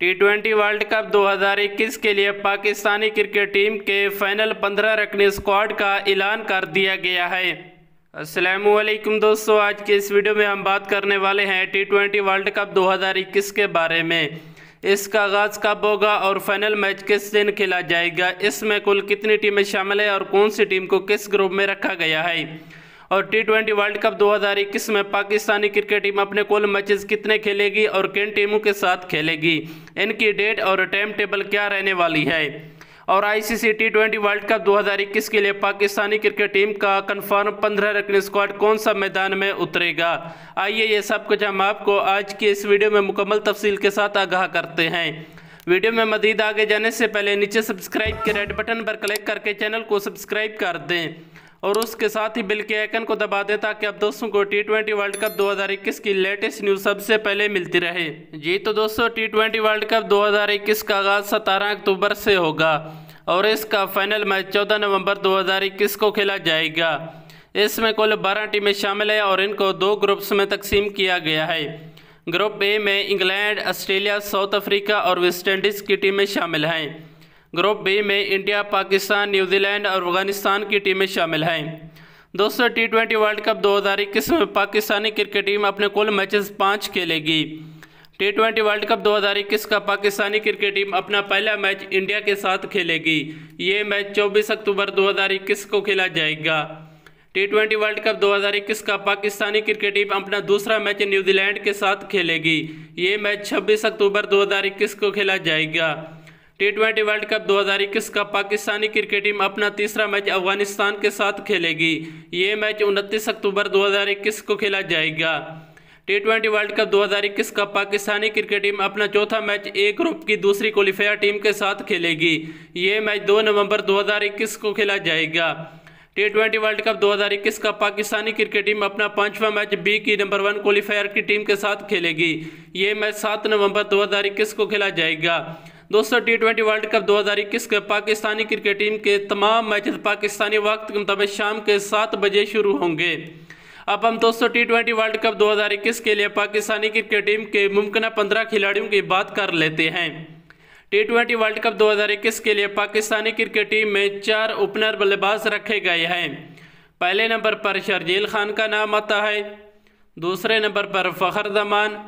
T twenty World Cup 2021 के लिए Pakistani cricket team के फाइनल 15 रखने स्क्वाड का ऐलान कर दिया गया है असलम दोस्तों आज के इस वीडियो में हम बात करने वाले हैं टी ट्वेंटी वर्ल्ड कप 2021 के बारे में इसका आगाज़ कब होगा और फाइनल मैच किस दिन खेला जाएगा इसमें कुल कितनी टीमें शामिल है और कौन सी टीम को किस ग्रुप में रखा गया है और टी ट्वेंटी वर्ल्ड कप 2021 में पाकिस्तानी क्रिकेट टीम अपने कुल मैचेस कितने खेलेगी और किन टीमों के साथ खेलेगी इनकी डेट और टाइम टेबल क्या रहने वाली है और ICC T twenty World Cup 2021 के लिए पाकिस्तानी क्रिकेट टीम का कन्फर्म पंद्रह रकन स्क्वाड कौन सा मैदान में उतरेगा आइए ये सब कुछ हम आपको आज की इस वीडियो में मुकम्मल तफसील के साथ आगाह करते हैं वीडियो में मजीद आगे जाने से पहले नीचे सब्सक्राइब के रेड बटन पर क्लिक करके चैनल को सब्सक्राइब कर दें और उसके साथ ही बिल के आइकन को दबा दें ताकि आप दोस्तों को टी ट्वेंटी वर्ल्ड कप 2021 की लेटेस्ट न्यूज़ सबसे पहले मिलती रहे जी तो दोस्तों टी ट्वेंटी वर्ल्ड कप 2021 का आगाज़ सतारह अक्टूबर से होगा और इसका फाइनल मैच चौदह नवंबर 2021 को खेला जाएगा इसमें कुल बारह टीमें शामिल हैं और इनको दो ग्रुप्स में तकसीम किया गया है ग्रुप ए में इंग्लैंड ऑस्ट्रेलिया साउथ अफ्रीका और वेस्ट इंडीज़ की टीमें शामिल हैं ग्रुप बी में इंडिया पाकिस्तान न्यूजीलैंड और अफगानिस्तान की टीमें शामिल हैं दोस्तों टी ट्वेंटी वर्ल्ड कप 2021 में पाकिस्तानी क्रिकेट टीम अपने कुल मैचेस पाँच खेलेगी टी ट्वेंटी वर्ल्ड कप 2021 का पाकिस्तानी क्रिकेट टीम अपना पहला मैच इंडिया के साथ खेलेगी ये मैच 24 अक्टूबर 2021 को खेला जाएगा टी ट्वेंटी वर्ल्ड कप 2021 का पाकिस्तानी क्रिकेट टीम अपना दूसरा मैच न्यूजीलैंड के साथ खेलेगी ये मैच छब्बीस अक्टूबर इक्कीस को खेला जाएगा टी ट्वेंटी वर्ल्ड कप 2021 का पाकिस्तानी क्रिकेट टीम अपना तीसरा मैच अफगानिस्तान के साथ खेलेगी ये मैच 29 अक्टूबर 2021 को खेला जाएगा टी ट्वेंटी वर्ल्ड कप 2021 का पाकिस्तानी क्रिकेट टीम अपना चौथा मैच ए ग्रुप की दूसरी क्वालिफायर टीम के साथ खेलेगी ये मैच 2 नवंबर 2021 को खेला जाएगा टी ट्वेंटी वर्ल्ड कप 2021 का पाकिस्तानी क्रिकेट टीम अपना पांचवा मैच बी की नंबर वन क्वालिफायर की टीम के साथ खेलेगी ये मैच 7 नवंबर 2021 को खेला जाएगा दोस्तों टी ट्वेंटी वर्ल्ड कप 2021 के पाकिस्तानी क्रिकेट टीम के तमाम मैच पाकिस्तानी वक्त के मुताबिक शाम के सात बजे शुरू होंगे अब हम दोस्तों टी ट्वेंटी वर्ल्ड कप 2021 के लिए पाकिस्तानी क्रिकेट टीम के मुमकिन पंद्रह खिलाड़ियों की बात कर लेते हैं टी ट्वेंटी वर्ल्ड कप 2021 के लिए पाकिस्तानी क्रिकेट टीम में चार ओपनर बल्लेबाज रखे गए हैं पहले नंबर पर शर्जील खान का नाम आता है दूसरे नंबर पर फ़खर जमान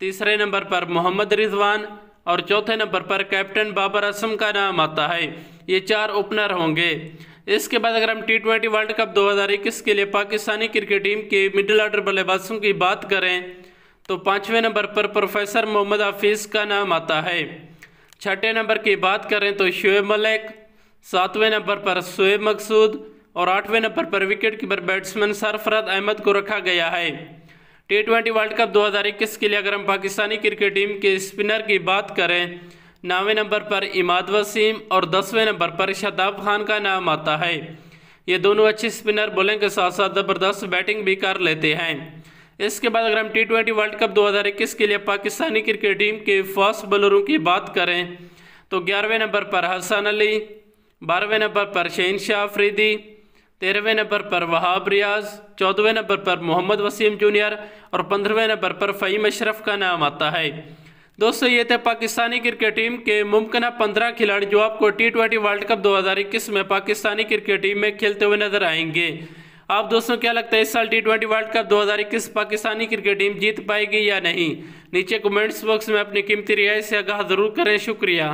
तीसरे नंबर पर मोहम्मद रिजवान और चौथे नंबर पर कैप्टन बाबर असम का नाम आता है ये चार ओपनर होंगे इसके बाद अगर हम टी ट्वेंटी वर्ल्ड कप 2021 के लिए पाकिस्तानी क्रिकेट टीम के मिडिल ऑर्डर बल्लेबाजों की बात करें तो पाँचवें नंबर पर प्रोफेसर मोहम्मद हाफीज़ का नाम आता है छठे नंबर की बात करें तो शुएब मलिक सातवें नंबर पर शुएब मकसूद और आठवें नंबर पर wicket keeper batsman Sarfaraz Ahmed को रखा गया है टी ट्वेंटी वर्ल्ड कप 2021 के लिए अगर हम पाकिस्तानी क्रिकेट टीम के स्पिनर की बात करें नौवें नंबर पर इमाद वसीम और दसवें नंबर पर शताब खान का नाम आता है ये दोनों अच्छे स्पिनर बॉलिंग के साथ साथ ज़बरदस्त बैटिंग भी कर लेते हैं इसके बाद अगर हम टी ट्वेंटी वर्ल्ड कप 2021 के लिए पाकिस्तानी क्रिकेट टीम के फास्ट बॉलरों की बात करें तो ग्यारहवें नंबर पर हसन अली बारहवें नंबर पर शहीन शाह अफरीदी तेरहवें नंबर पर वहाब रियाज चौदहवें नंबर पर मोहम्मद वसीम जूनियर और पंद्रहवें नंबर पर फ़हीम अशरफ का नाम आता है दोस्तों ये थे पाकिस्तानी क्रिकेट टीम के मुमकिन पंद्रह खिलाड़ी जो आपको टी ट्वेंटी वर्ल्ड कप 2021 में पाकिस्तानी क्रिकेट टीम में खेलते हुए नजर आएंगे आप दोस्तों क्या लगता है इस साल T twenty World Cup 2021 Pakistani cricket team जीत पाएगी या नहीं नीचे कमेंट्स बॉक्स में अपनी कीमती रिहाय से आगाह ज़रूर करें शुक्रिया